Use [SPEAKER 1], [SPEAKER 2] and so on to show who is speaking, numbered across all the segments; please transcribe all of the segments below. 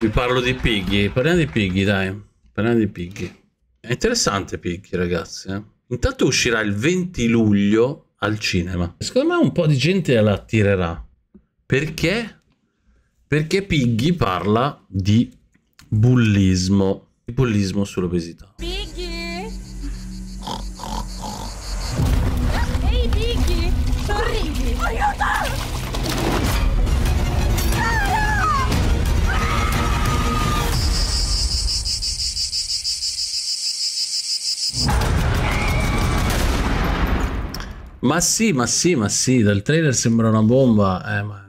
[SPEAKER 1] Vi parlo di Piggy. Parliamo di Piggy, dai. Parliamo di Piggy. È interessante Piggy, ragazzi. Eh? Intanto uscirà il 20 luglio al cinema. Secondo me un po' di gente la attirerà. Perché? Perché Piggy parla di bullismo. Di bullismo sull'obesità. Piggy! Ma sì, ma sì, ma sì, dal trailer sembra una bomba. Eh, ma...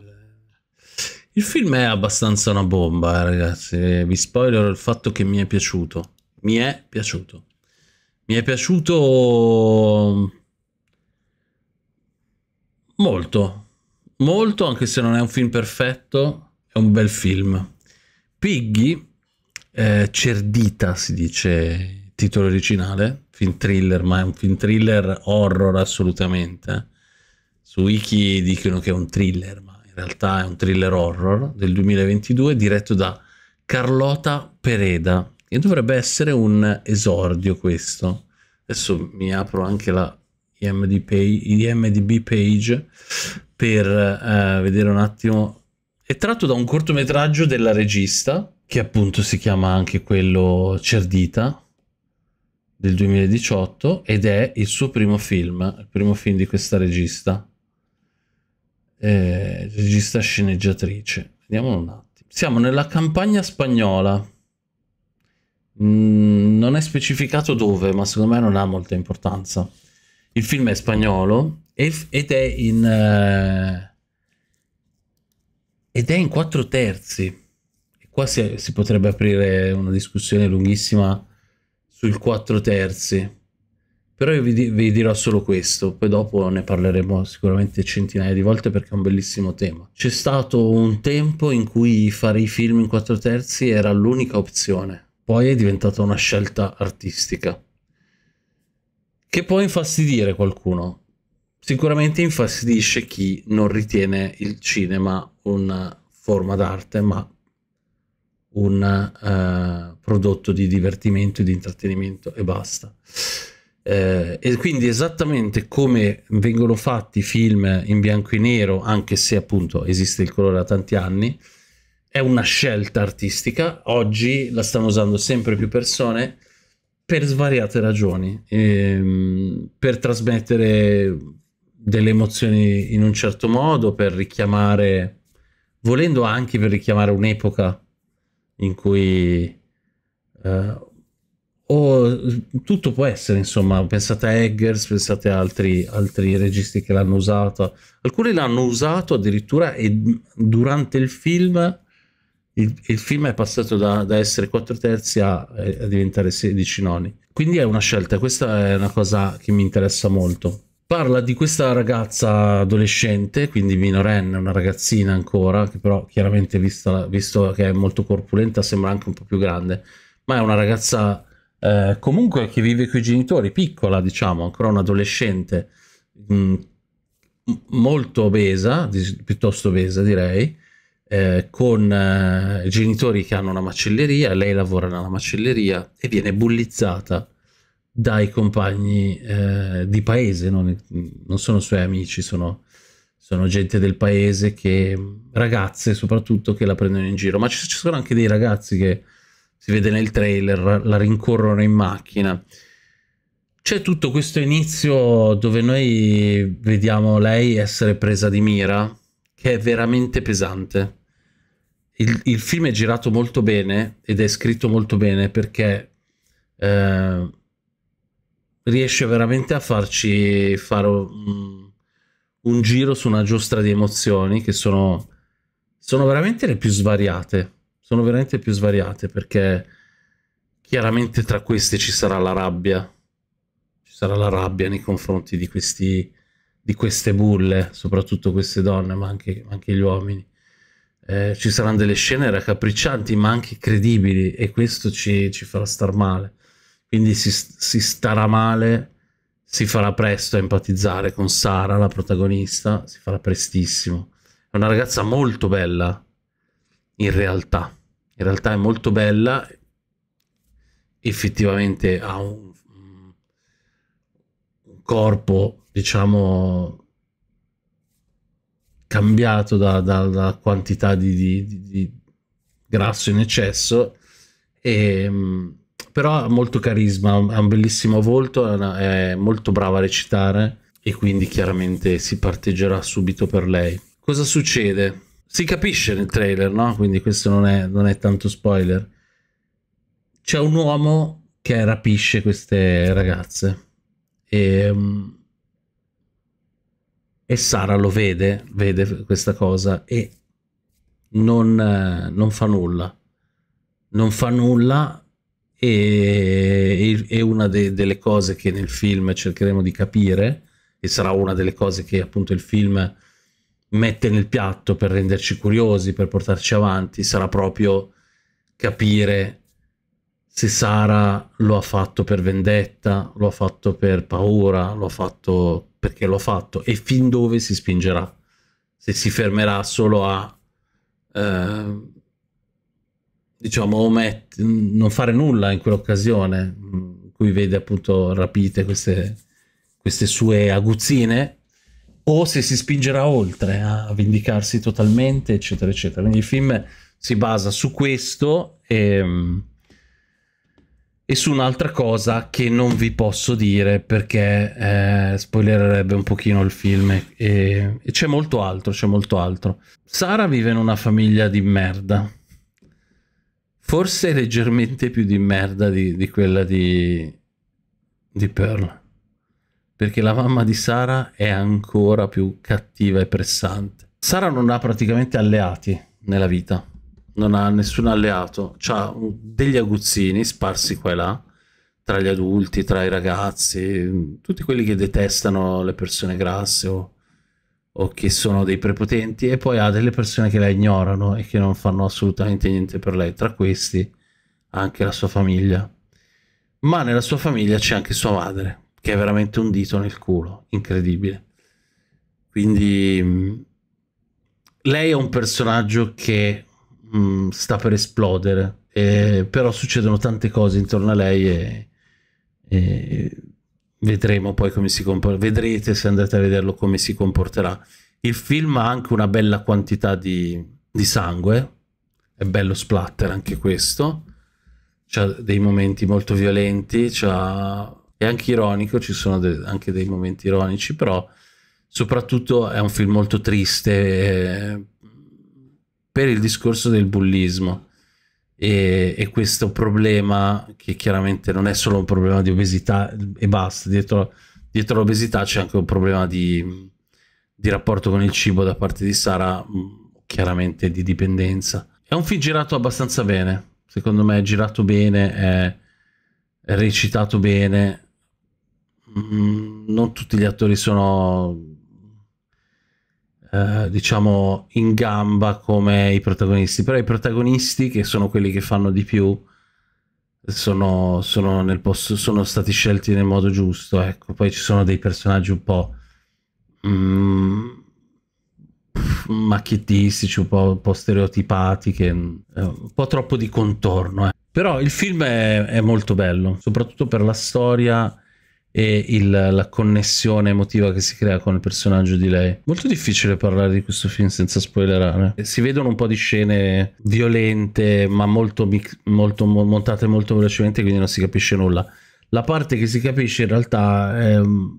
[SPEAKER 1] Il film è abbastanza una bomba, eh, ragazzi. Vi spoiler il fatto che mi è piaciuto. Mi è piaciuto. Mi è piaciuto molto. Molto, anche se non è un film perfetto, è un bel film. Piggy, eh, Cerdita si dice titolo originale, film thriller, ma è un film thriller horror assolutamente. Su Wiki dicono che è un thriller, ma in realtà è un thriller horror del 2022 diretto da Carlota Pereda. E dovrebbe essere un esordio questo. Adesso mi apro anche la IMDb, page per eh, vedere un attimo. È tratto da un cortometraggio della regista, che appunto si chiama anche quello Cerdita, del 2018 ed è il suo primo film, il primo film di questa regista, eh, regista sceneggiatrice. Vediamo un attimo. Siamo nella campagna spagnola. Mm, non è specificato dove, ma secondo me non ha molta importanza. Il film è spagnolo ed è in... Eh, ed è in quattro terzi. E qua si, si potrebbe aprire una discussione lunghissima sul 4 terzi. Però io vi, vi, dirò solo questo, poi dopo ne parleremo sicuramente centinaia di volte perché è un bellissimo tema. C'è stato un tempo in cui fare i film in 4 terzi era l'unica opzione, poi è diventata una scelta artistica. Che può infastidire qualcuno, sicuramente infastidisce chi non ritiene il cinema una forma d'arte, ma un uh, prodotto di divertimento e di intrattenimento e basta. Eh, e quindi esattamente come vengono fatti film in bianco e nero, anche se appunto esiste il colore da tanti anni, è una scelta artistica. Oggi la stanno usando sempre più persone per svariate ragioni, ehm, per trasmettere delle emozioni in un certo modo, per richiamare, volendo anche per richiamare un'epoca in cui eh, o tutto può essere, insomma, pensate a Eggers, pensate a altri, altri registi che l'hanno usato, alcuni l'hanno usato addirittura e durante il film il, il film è passato da, da essere 4 terzi a, a diventare 16 noni. Quindi è una scelta, questa è una cosa che mi interessa molto. Parla di questa ragazza adolescente, quindi minorenne, una ragazzina ancora, che però chiaramente vista, visto che è molto corpulenta sembra anche un po' più grande, ma è una ragazza eh, comunque che vive con i genitori, piccola diciamo, ancora un'adolescente, mm, molto obesa, di, piuttosto obesa direi, eh, con eh, genitori che hanno una macelleria, lei lavora nella macelleria e viene bullizzata dai compagni eh, di paese, non, non, sono suoi amici, sono, sono, gente del paese che, ragazze soprattutto, che la prendono in giro. Ma ci, ci sono anche dei ragazzi che si vede nel trailer, la rincorrono in macchina. C'è tutto questo inizio dove noi vediamo lei essere presa di mira, che è veramente pesante. Il, il film è girato molto bene ed è scritto molto bene perché eh, riesce veramente a farci fare un, un giro su una giostra di emozioni che sono, sono veramente le più svariate. Sono veramente le più svariate perché chiaramente tra queste ci sarà la rabbia. Ci sarà la rabbia nei confronti di, questi, di queste bulle, soprattutto queste donne, ma anche, anche gli uomini. Eh, ci saranno delle scene raccapriccianti ma anche credibili e questo ci, ci farà star male. Quindi si, si starà male, si farà presto a empatizzare con Sara, la protagonista, si farà prestissimo. È una ragazza molto bella, in realtà. In realtà è molto bella, effettivamente ha un, un corpo, diciamo, cambiato dalla da, da quantità di, di, di, grasso in eccesso e, mm, però ha molto carisma, ha un bellissimo volto, è, molto brava a recitare e quindi chiaramente si parteggerà subito per lei. Cosa succede? Si capisce nel trailer, no? Quindi questo non è, non è tanto spoiler. C'è un uomo che rapisce queste ragazze e, mm, e Sara lo vede, vede questa cosa e non, eh, non fa nulla. Non fa nulla e è una de- delle cose che nel film cercheremo di capire e sarà una delle cose che appunto il film mette nel piatto per renderci curiosi, per portarci avanti, sarà proprio capire se Sara lo ha fatto per vendetta, lo ha fatto per paura, lo ha fatto perché lo ha fatto e fin dove si spingerà, se si fermerà solo a... Eh, diciamo, omett- non fare nulla in quell'occasione, mm, in cui vede appunto rapite queste, queste sue aguzzine, o se si spingerà oltre a vendicarsi totalmente, eccetera, eccetera. Quindi il film si basa su questo e, e su un'altra cosa che non vi posso dire perché eh, spoilererebbe un pochino il film e, e c'è molto altro, c'è molto altro. Sara vive in una famiglia di merda forse leggermente più di merda di, di quella di, di Pearl. Perché la mamma di Sara è ancora più cattiva e pressante. Sara non ha praticamente alleati nella vita. Non ha nessun alleato. Ha degli aguzzini sparsi qua e là tra gli adulti, tra i ragazzi, tutti quelli che detestano le persone grasse o o che sono dei prepotenti e poi ha delle persone che la ignorano e che non fanno assolutamente niente per lei, tra questi anche la sua famiglia. Ma nella sua famiglia c'è anche sua madre, che è veramente un dito nel culo, incredibile. Quindi mm, lei è un personaggio che mh, mm, sta per esplodere, e, però succedono tante cose intorno a lei e, e vedremo poi come si comporterà, vedrete se andate a vederlo come si comporterà. Il film ha anche una bella quantità di, di sangue, è bello splatter anche questo, c'ha dei momenti molto violenti, è anche ironico, ci sono de anche dei momenti ironici, però soprattutto è un film molto triste eh, per il discorso del bullismo e, e, questo problema che chiaramente non è solo un problema di obesità e basta, dietro, dietro l'obesità c'è anche un problema di, di, rapporto con il cibo da parte di Sara, chiaramente di dipendenza. È un film girato abbastanza bene, secondo me è girato bene, è, è recitato bene, mm, non tutti gli attori sono eh, diciamo in gamba come i protagonisti, però i protagonisti che sono quelli che fanno di più sono, sono, nel posto, sono stati scelti nel modo giusto, ecco, poi ci sono dei personaggi un po' mm, macchiettistici, un po', un po', stereotipati, che, eh, un po' troppo di contorno, eh. però il film è, è molto bello, soprattutto per la storia e il, la connessione emotiva che si crea con il personaggio di lei. Molto difficile parlare di questo film senza spoilerare. Eh, si vedono un po' di scene violente, ma molto, molto montate molto velocemente, quindi non si capisce nulla. La parte che si capisce in realtà è mm,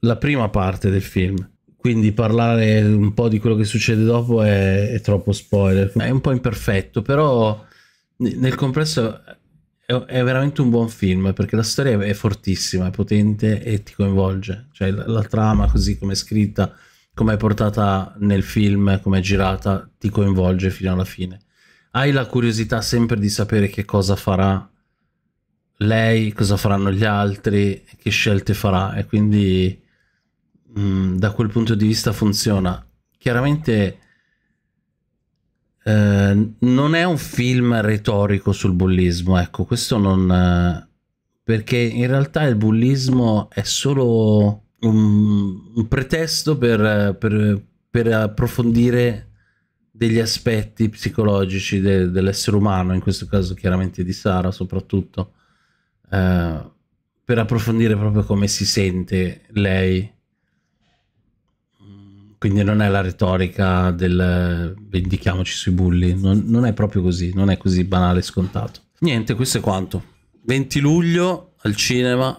[SPEAKER 1] la prima parte del film. Quindi parlare un po' di quello che succede dopo è, è troppo spoiler. È un po' imperfetto, però nel complesso è, veramente un buon film perché la storia è fortissima, è potente e ti coinvolge. Cioè la, la trama, così come è scritta, come è portata nel film, come è girata, ti coinvolge fino alla fine. Hai la curiosità sempre di sapere che cosa farà lei, cosa faranno gli altri, che scelte farà e quindi mh, mm, da quel punto di vista funziona. Chiaramente eh, non è un film retorico sul bullismo, ecco, questo non... Eh, perché in realtà il bullismo è solo un, un pretesto per, per, per, approfondire degli aspetti psicologici de, dell'essere umano, in questo caso chiaramente di Sara soprattutto, eh, per approfondire proprio come si sente lei quindi non è la retorica del vendichiamoci sui bulli, non, non è proprio così, non è così banale e scontato. Niente, questo è quanto. 20 luglio al cinema,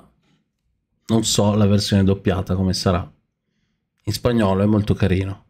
[SPEAKER 1] non so la versione doppiata come sarà. In spagnolo è molto carino.